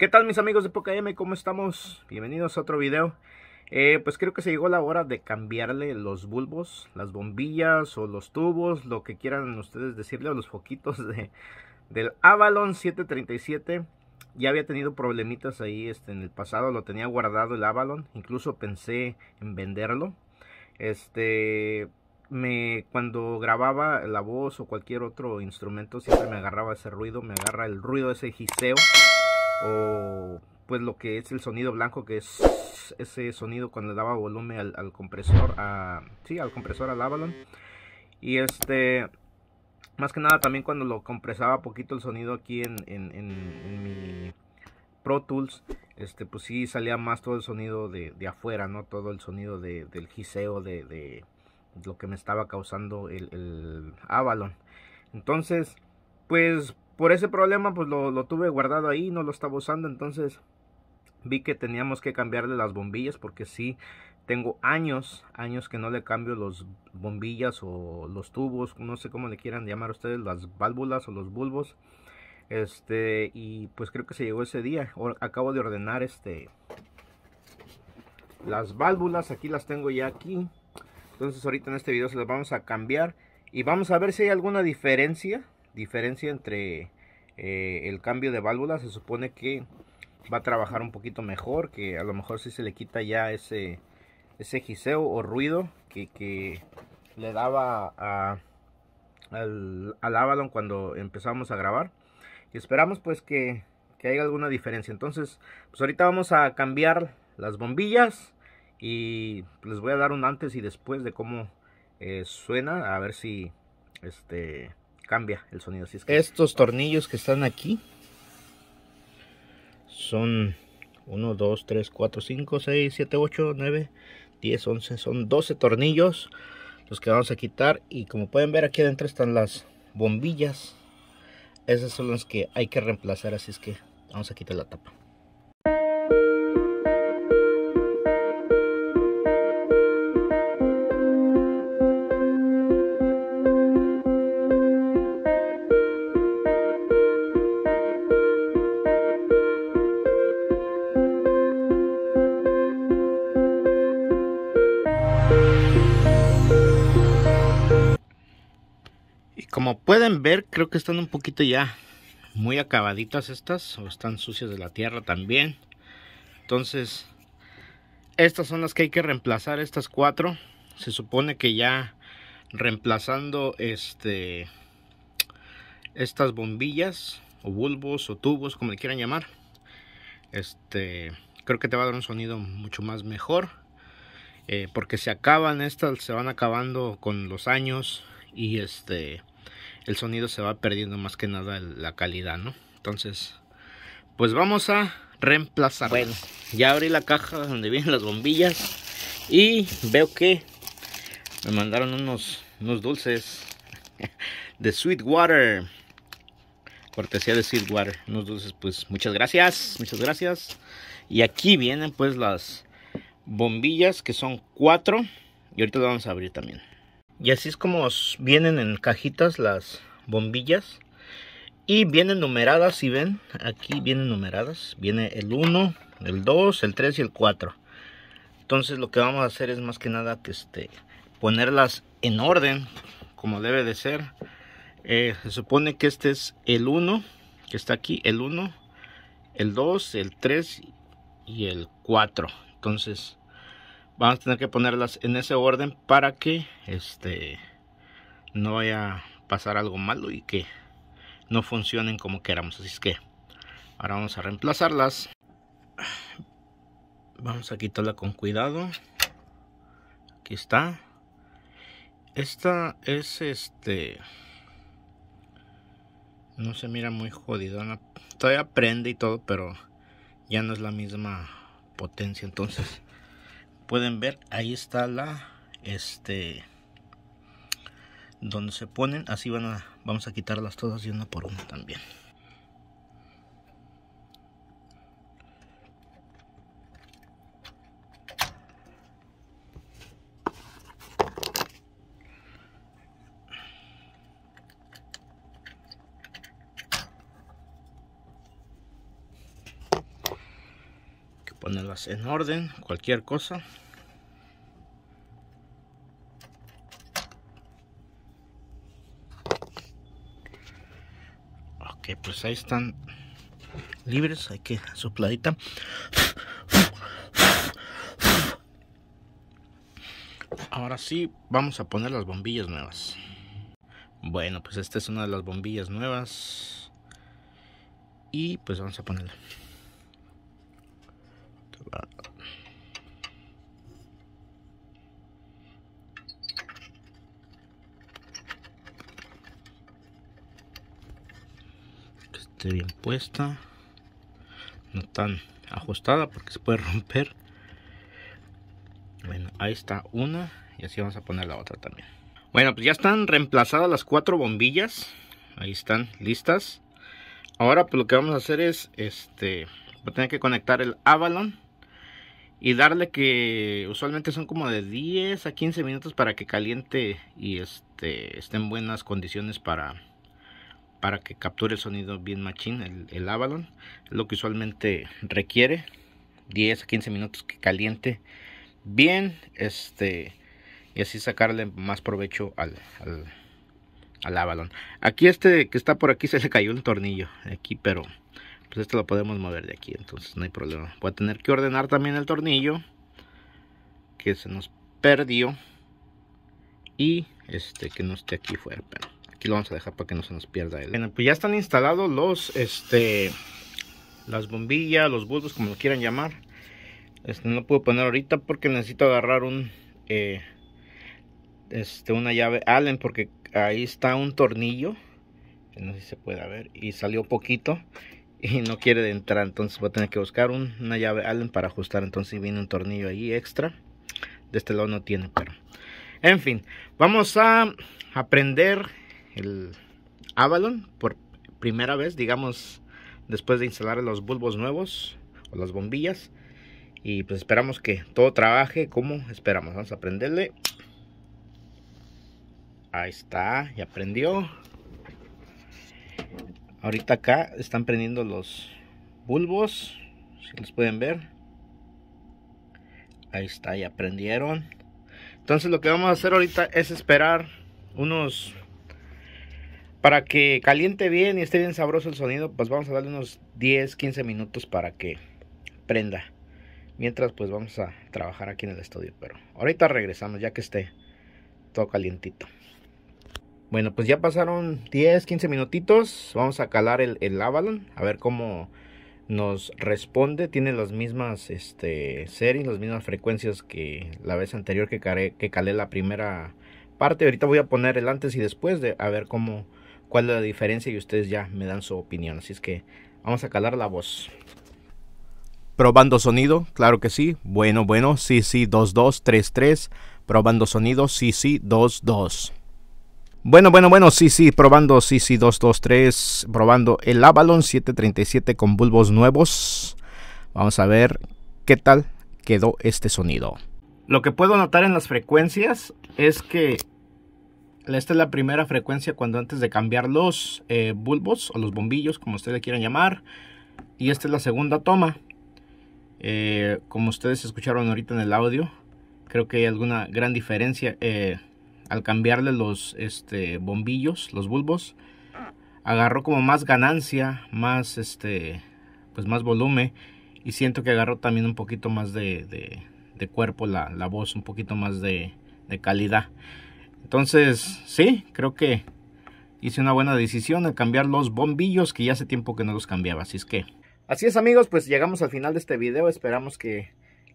¿Qué tal mis amigos de Pokémon? ¿Cómo estamos? Bienvenidos a otro video. Eh, pues creo que se llegó la hora de cambiarle los bulbos, las bombillas o los tubos, lo que quieran ustedes decirle, a los foquitos de, del Avalon 737. Ya había tenido problemitas ahí este, en el pasado, lo tenía guardado el Avalon, incluso pensé en venderlo. Este, me cuando grababa la voz o cualquier otro instrumento siempre me agarraba ese ruido, me agarra el ruido ese giseo o pues lo que es el sonido blanco que es ese sonido cuando daba volumen al, compresor a, sí, al compresor al Avalon y este más que nada también cuando lo compresaba poquito el sonido aquí en, mi Pro Tools este pues sí salía más todo el sonido de, afuera no todo el sonido del giseo de, lo que me estaba causando el, el Avalon entonces pues por ese problema pues lo, tuve guardado ahí, no lo estaba usando, entonces vi que teníamos que cambiarle las bombillas porque sí tengo años, años que no le cambio las bombillas o los tubos, no sé cómo le quieran llamar a ustedes, las válvulas o los bulbos. Este, y pues creo que se llegó ese día. Acabo de ordenar este las válvulas, aquí las tengo ya aquí. Entonces ahorita en este video se las vamos a cambiar y vamos a ver si hay alguna diferencia diferencia entre eh, el cambio de válvula se supone que va a trabajar un poquito mejor que a lo mejor si se le quita ya ese ese giseo o ruido que, le daba al, al, Avalon cuando empezamos a grabar y esperamos pues que, que haya alguna diferencia entonces pues ahorita vamos a cambiar las bombillas y les voy a dar un antes y después de cómo eh, suena a ver si este cambia el sonido. es que... Estos tornillos que están aquí son 1, 2, 3, 4, 5, 6, 7, 8, 9, 10, 11. Son 12 tornillos los que vamos a quitar. Y como pueden ver aquí adentro están las bombillas. Esas son las que hay que reemplazar. Así es que vamos a quitar la tapa. Como pueden ver, creo que están un poquito ya muy acabaditas estas. O están sucias de la tierra también. Entonces, estas son las que hay que reemplazar, estas cuatro. Se supone que ya reemplazando este estas bombillas o bulbos o tubos, como le quieran llamar. Este, creo que te va a dar un sonido mucho más mejor. Eh, porque se acaban estas, se van acabando con los años y este el sonido se va perdiendo más que nada la calidad, ¿no? Entonces, pues vamos a reemplazar. Bueno, ya abrí la caja donde vienen las bombillas y veo que me mandaron unos, dulces de Sweetwater. Cortesía de Sweetwater. Unos dulces, pues muchas gracias, muchas gracias. Y aquí vienen pues las bombillas que son cuatro y ahorita las vamos a abrir también y así es como vienen en cajitas las bombillas y vienen numeradas si ven aquí vienen numeradas viene el 1 el 2 el 3 y el 4 entonces lo que vamos a hacer es más que nada que este ponerlas en orden como debe de ser eh, se supone que este es el 1 que está aquí el 1 el 2 el 3 y el 4 entonces Vamos a tener que ponerlas en ese orden para que este no vaya a pasar algo malo y que no funcionen como queramos. Así es que ahora vamos a reemplazarlas. Vamos a quitarla con cuidado. Aquí está. Esta es este... No se mira muy jodidona. Todavía prende y todo, pero ya no es la misma potencia. Entonces pueden ver ahí está la este donde se ponen así van a vamos a quitarlas todas de una por una también que ponerlas en orden cualquier cosa pues ahí están libres, hay que sopladita. Ahora sí, vamos a poner las bombillas nuevas. Bueno, pues esta es una de las bombillas nuevas. Y pues vamos a ponerla. bien puesta no tan ajustada porque se puede romper bueno ahí está una y así vamos a poner la otra también bueno pues ya están reemplazadas las cuatro bombillas ahí están listas ahora pues lo que vamos a hacer es este voy a tener que conectar el Avalon y darle que usualmente son como de 10 a 15 minutos para que caliente y este esté en buenas condiciones para para que capture el sonido bien machín el, el Avalon lo que usualmente requiere 10 a 15 minutos que caliente bien este y así sacarle más provecho al, al, Avalon aquí este que está por aquí se le cayó el tornillo aquí pero pues este lo podemos mover de aquí entonces no hay problema voy a tener que ordenar también el tornillo que se nos perdió y este que no esté aquí fuera pero Aquí lo vamos a dejar para que no se nos pierda. El... Bueno, pues ya están instalados los, este, las bombillas, los bulbos, como lo quieran llamar. Este, no lo puedo poner ahorita porque necesito agarrar un, eh, este, una llave Allen porque ahí está un tornillo. No sé si se puede ver. Y salió poquito y no quiere entrar. Entonces voy a tener que buscar una llave Allen para ajustar. Entonces viene un tornillo ahí extra. De este lado no tiene, pero... En fin, vamos a aprender el Avalon por primera vez, digamos, después de instalar los bulbos nuevos o las bombillas. Y pues esperamos que todo trabaje como esperamos. Vamos a prenderle. Ahí está, ya prendió. Ahorita acá están prendiendo los bulbos, si los pueden ver. Ahí está, ya prendieron. Entonces lo que vamos a hacer ahorita es esperar unos para que caliente bien y esté bien sabroso el sonido, pues vamos a darle unos 10, 15 minutos para que prenda. Mientras pues vamos a trabajar aquí en el estudio, pero ahorita regresamos ya que esté todo calientito. Bueno, pues ya pasaron 10, 15 minutitos. Vamos a calar el, Avalon, a ver cómo nos responde. Tiene las mismas este, series, las mismas frecuencias que la vez anterior que, calé, que calé la primera parte. Ahorita voy a poner el antes y después de a ver cómo cuál es la diferencia y ustedes ya me dan su opinión. Así es que vamos a calar la voz. Probando sonido, claro que sí. Bueno, bueno, sí, sí, 2233. Probando sonido, sí, sí, 22. Bueno, bueno, bueno, sí, sí, probando, sí, sí, 223, probando el Avalon 737 con bulbos nuevos. Vamos a ver qué tal quedó este sonido. Lo que puedo notar en las frecuencias es que esta es la primera frecuencia cuando antes de cambiar los eh, bulbos o los bombillos, como ustedes le quieran llamar. Y esta es la segunda toma. Eh, como ustedes escucharon ahorita en el audio, creo que hay alguna gran diferencia eh, al cambiarle los este, bombillos, los bulbos. Agarró como más ganancia, más este, pues más volumen y siento que agarró también un poquito más de, cuerpo la, voz, un poquito más de, de calidad. Entonces, sí, creo que hice una buena decisión al cambiar los bombillos que ya hace tiempo que no los cambiaba, así es que... Así es amigos, pues llegamos al final de este video, esperamos que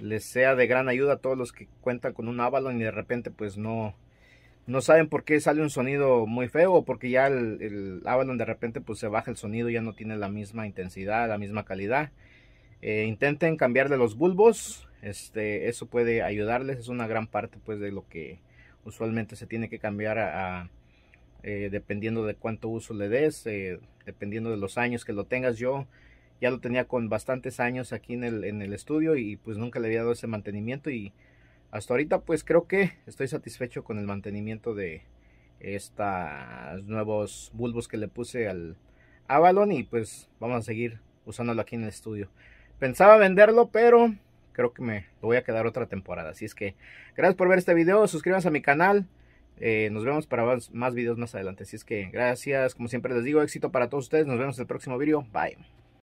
les sea de gran ayuda a todos los que cuentan con un Avalon y de repente pues no, no saben por qué sale un sonido muy feo o porque ya el, Avalon de repente pues se baja el sonido, ya no tiene la misma intensidad, la misma calidad. Eh, intenten cambiarle los bulbos, este, eso puede ayudarles, es una gran parte pues de lo que usualmente se tiene que cambiar a, eh, dependiendo de cuánto uso le des, eh, dependiendo de los años que lo tengas. Yo ya lo tenía con bastantes años aquí en el, en el estudio y pues nunca le había dado ese mantenimiento y hasta ahorita pues creo que estoy satisfecho con el mantenimiento de estos nuevos bulbos que le puse al Avalon y pues vamos a seguir usándolo aquí en el estudio. Pensaba venderlo pero creo que me voy a quedar otra temporada. Así es que gracias por ver este video, suscríbanse a mi canal. Eh, nos vemos para más, más videos más adelante. Así es que gracias, como siempre les digo, éxito para todos ustedes. Nos vemos en el próximo video. Bye.